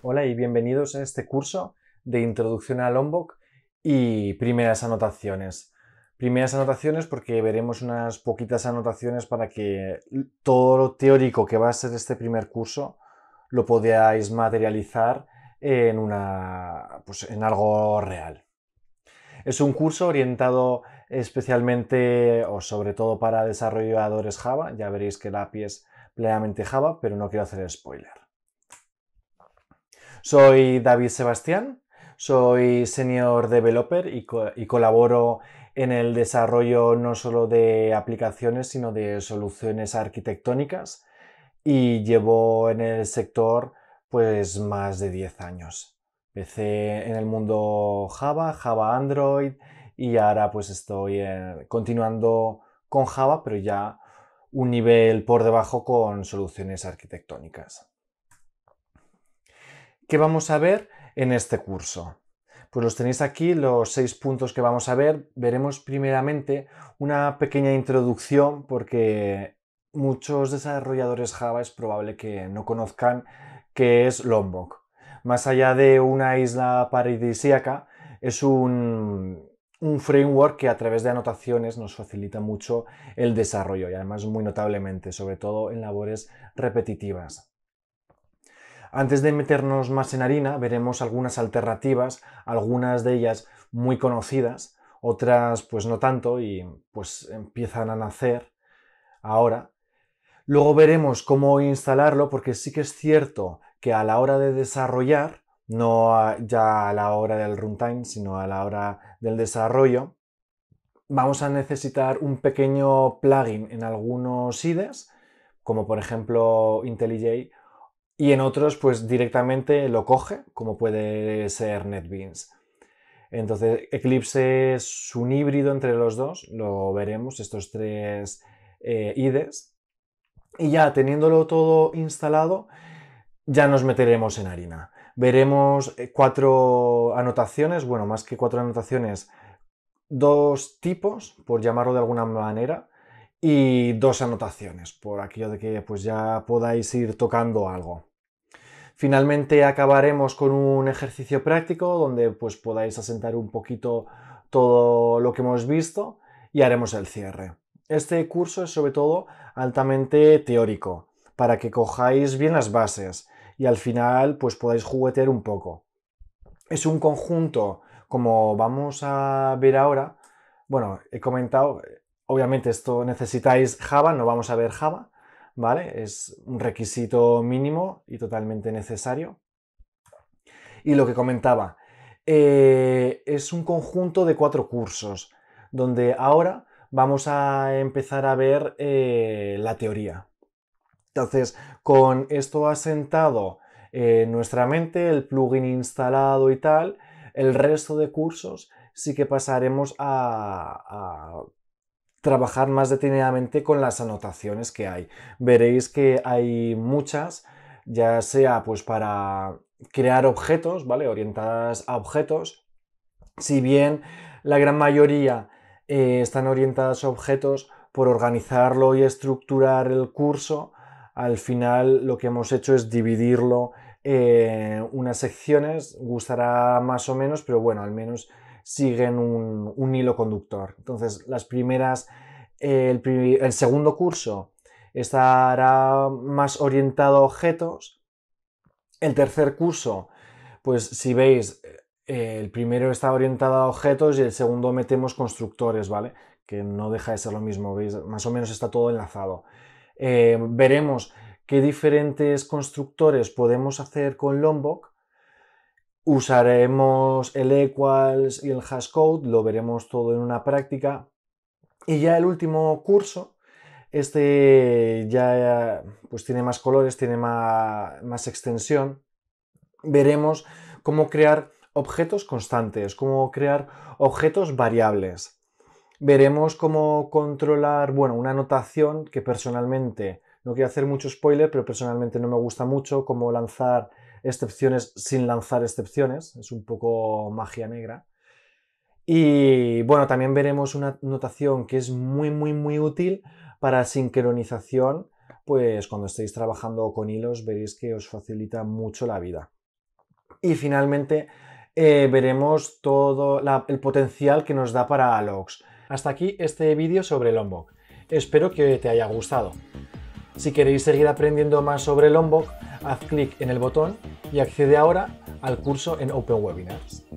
Hola y bienvenidos a este curso de Introducción al Lombok y primeras anotaciones. Primeras anotaciones porque veremos unas poquitas anotaciones para que todo lo teórico que va a ser este primer curso lo podáis materializar en, una, pues, en algo real. Es un curso orientado especialmente o sobre todo para desarrolladores Java. Ya veréis que el API es plenamente Java, pero no quiero hacer spoiler. Soy David Sebastián, soy Senior Developer y, colaboro en el desarrollo no solo de aplicaciones, sino de soluciones arquitectónicas y llevo en el sector pues más de 10 años. Empecé en el mundo Java, Java Android y ahora pues estoy eh, continuando con Java, pero ya un nivel por debajo con soluciones arquitectónicas. ¿Qué vamos a ver en este curso? Pues los tenéis aquí, los seis puntos que vamos a ver. Veremos primeramente una pequeña introducción porque muchos desarrolladores Java es probable que no conozcan qué es Lombok. Más allá de una isla paradisíaca, es un, un framework que a través de anotaciones nos facilita mucho el desarrollo y además muy notablemente, sobre todo en labores repetitivas. Antes de meternos más en harina, veremos algunas alternativas, algunas de ellas muy conocidas, otras pues no tanto y pues empiezan a nacer ahora. Luego veremos cómo instalarlo porque sí que es cierto que a la hora de desarrollar, no ya a la hora del runtime, sino a la hora del desarrollo, vamos a necesitar un pequeño plugin en algunos IDEs, como por ejemplo IntelliJ y en otros pues directamente lo coge, como puede ser NetBeans. Entonces Eclipse es un híbrido entre los dos, lo veremos, estos tres eh, IDEs. Y ya teniéndolo todo instalado, ya nos meteremos en harina. Veremos eh, cuatro anotaciones, bueno, más que cuatro anotaciones, dos tipos, por llamarlo de alguna manera, y dos anotaciones, por aquello de que pues ya podáis ir tocando algo. Finalmente acabaremos con un ejercicio práctico donde pues, podáis asentar un poquito todo lo que hemos visto y haremos el cierre. Este curso es sobre todo altamente teórico, para que cojáis bien las bases y al final pues podáis juguetear un poco. Es un conjunto, como vamos a ver ahora, bueno, he comentado, obviamente esto necesitáis Java, no vamos a ver Java, ¿vale? Es un requisito mínimo y totalmente necesario. Y lo que comentaba, eh, es un conjunto de cuatro cursos, donde ahora vamos a empezar a ver eh, la teoría. Entonces, con esto asentado en nuestra mente, el plugin instalado y tal, el resto de cursos sí que pasaremos a trabajar más detenidamente con las anotaciones que hay. Veréis que hay muchas, ya sea pues para crear objetos, ¿vale? Orientadas a objetos. Si bien la gran mayoría eh, están orientadas a objetos, por organizarlo y estructurar el curso, al final lo que hemos hecho es dividirlo en unas secciones, gustará más o menos, pero bueno, al menos siguen un, hilo conductor. Entonces, las primeras, eh, el, segundo curso estará más orientado a objetos. El tercer curso, pues si veis, eh, el primero está orientado a objetos y el segundo metemos constructores, ¿vale? Que no deja de ser lo mismo, ¿veis? Más o menos está todo enlazado. Eh, veremos qué diferentes constructores podemos hacer con Lombok Usaremos el equals y el hashcode, lo veremos todo en una práctica. Y ya el último curso, este ya pues tiene más colores, tiene más, extensión. Veremos cómo crear objetos constantes, cómo crear objetos variables. Veremos cómo controlar, bueno, una anotación que personalmente, no quiero hacer mucho spoiler, pero personalmente no me gusta mucho, cómo lanzar excepciones sin lanzar excepciones, es un poco magia negra. Y bueno, también veremos una notación que es muy, muy, muy útil para sincronización, pues cuando estéis trabajando con hilos veréis que os facilita mucho la vida. Y finalmente eh, veremos todo el potencial que nos da para logs. Hasta aquí este vídeo sobre el Lombok. Espero que te haya gustado. Si queréis seguir aprendiendo más sobre el Lombok, haz clic en el botón y accede ahora al curso en Open Webinars.